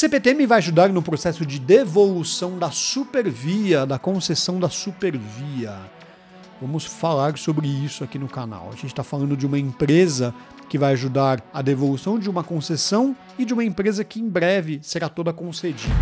CPTM vai ajudar no processo de devolução da supervia, da concessão da supervia. Vamos falar sobre isso aqui no canal. A gente está falando de uma empresa que vai ajudar a devolução de uma concessão e de uma empresa que em breve será toda concedida.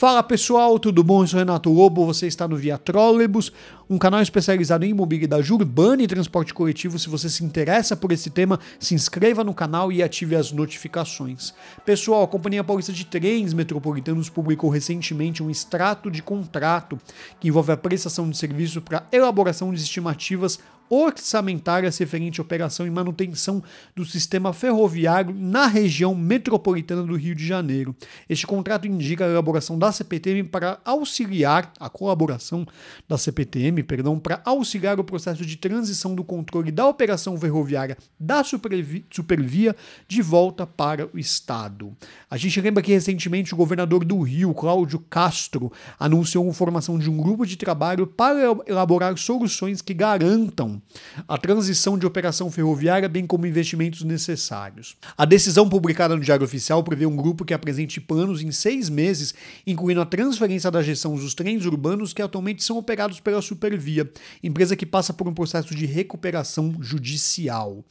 Fala pessoal, tudo bom? Eu sou Renato Lobo, você está no Via Trolebus, um canal especializado em mobilidade urbana e transporte coletivo. Se você se interessa por esse tema, se inscreva no canal e ative as notificações. Pessoal, a Companhia Paulista de Trens Metropolitanos publicou recentemente um extrato de contrato que envolve a prestação de serviço para elaboração de estimativas orçamentárias referente à operação e manutenção do sistema ferroviário na região metropolitana do Rio de Janeiro. Este contrato indica a elaboração da CPTM para auxiliar a colaboração da CPTM, perdão, para auxiliar o processo de transição do controle da operação ferroviária da supervi supervia de volta para o estado. A gente lembra que recentemente o governador do Rio, Cláudio Castro, anunciou a formação de um grupo de trabalho para elaborar soluções que garantam a transição de operação ferroviária, bem como investimentos necessários. A decisão publicada no Diário Oficial prevê um grupo que apresente planos em seis meses, incluindo a transferência da gestão dos trens urbanos que atualmente são operados pela Supervia, empresa que passa por um processo de recuperação judicial.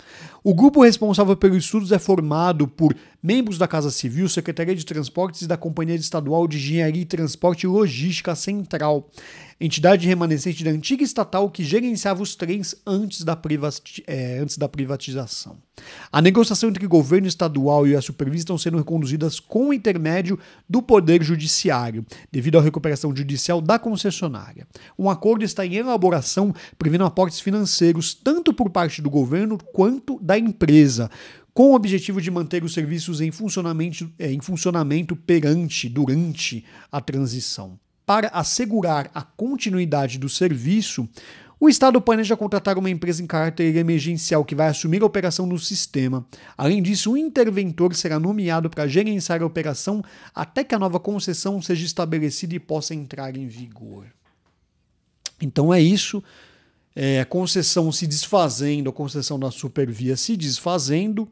O grupo responsável pelos estudos é formado por membros da Casa Civil, Secretaria de Transportes e da Companhia Estadual de Engenharia e Transporte e Logística Central, entidade remanescente da antiga estatal que gerenciava os trens antes da, privati é, antes da privatização. A negociação entre o governo estadual e a supervisão estão sendo reconduzidas com o intermédio do Poder Judiciário, devido à recuperação judicial da concessionária. Um acordo está em elaboração prevendo aportes financeiros tanto por parte do governo quanto da empresa, com o objetivo de manter os serviços em funcionamento, é, em funcionamento perante, durante a transição. Para assegurar a continuidade do serviço, o Estado planeja contratar uma empresa em caráter emergencial que vai assumir a operação do sistema. Além disso, um interventor será nomeado para gerenciar a operação até que a nova concessão seja estabelecida e possa entrar em vigor. Então é isso. É, a concessão se desfazendo, a concessão da Supervia se desfazendo,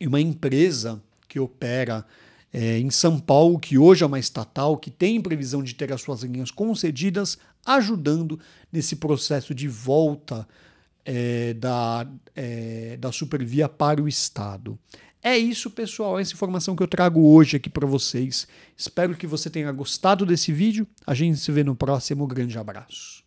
e uma empresa que opera é, em São Paulo, que hoje é uma estatal, que tem previsão de ter as suas linhas concedidas, ajudando nesse processo de volta é, da, é, da supervia para o Estado. É isso, pessoal, essa informação que eu trago hoje aqui para vocês. Espero que você tenha gostado desse vídeo. A gente se vê no próximo. Grande abraço.